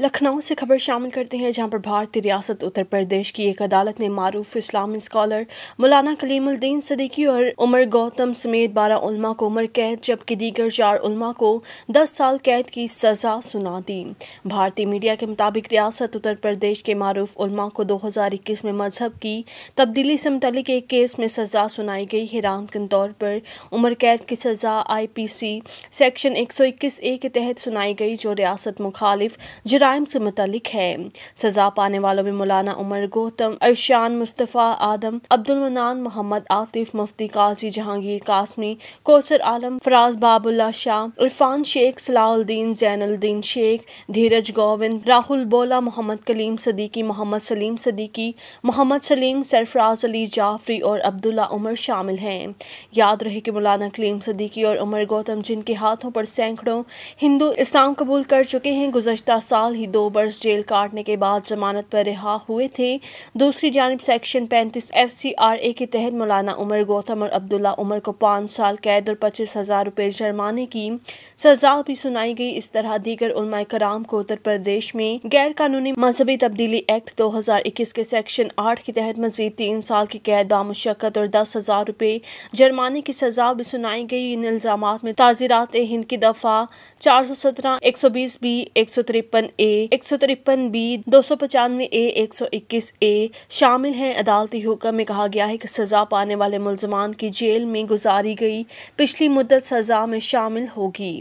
लखनऊ से खबर शामिल करते हैं जहां पर भारतीय रियासत उत्तर प्रदेश की एक अदालत ने मारूफ इस्लामी स्कॉलर मौलाना कलीमुद्दीन सदीकी और उमर गौतम समेत बारह उलमा को उम्र कैद जबकि दीगर चार उलमा को दस साल कैद की सजा सुना दी भारतीय मीडिया के मुताबिक रियासत उत्तर प्रदेश के मारूफ उलमा को दो हजार इक्कीस में मजहब की तब्दीली से मुतलिक एक केस में सजा सुनाई गई हैरान तौर पर उम्र कैद की सजा आई पी सी सेक्शन एक सौ इक्कीस ए के तहत सुनाई गई जो रियासत मुखालिफ जरा क्राइम से मुतलिक है सजा पाने वालों में मौलाना उमर गौतम अरशान मुस्तफ़ा आदम अब्दुल मनान मोहम्मद आतिफ मुफ्ती काजी जहांगीर कासमी कोसर आलम फराज बाबुल्ला शाह इरफान शेख सलाउद्दीन जैनुद्दीन शेख धीरज गोविंद राहुल बोला मोहम्मद कलीम सदीकी मोहम्मद सलीम सदीकी मोहम्मद सलीम सरफराज अली जाफरी और अब्दुल्ला उमर शामिल हैं याद रहे कि मौलाना कलीम सदीकी और उमर गौतम जिनके हाथों पर सैकड़ों हिंदू इस्लाम कबूल कर चुके हैं गुजशत साल ही दो वर्ष जेल काटने के बाद जमानत पर रिहा हुए थे दूसरी जानब सेक्शन पैंतीस एफ सी आर ए के तहत मौलाना उमर गौतम और अब्दुल्ला उमर को पाँच साल कैद और पच्चीस हज़ार रुपये जुर्माने की सजा भी सुनाई गई इस तरह दीगर उलमा कराम को उत्तर प्रदेश में गैर कानूनी मजहबी तब्दीली एक्ट दो हजार इक्कीस के सेक्शन आठ के तहत मजीद तीन साल की कैद बामशक्कत और दस हजार रुपये जुर्माने की सजा भी सुनाई गई इन इल्जाम में ताजीरात हिंद की दफा चार सौ सत्रह एक सौ बीस बी एक सौ तिरपन ए एक सौ तिरपन बी दो सौ पचानवे ए एक सौ इक्कीस ए शामिल हैं अदालती हुक्म में कहा गया है कि सज़ा पाने वाले मुलजमान की जेल में गुजारी गई पिछली मुद्दत सज़ा में शामिल होगी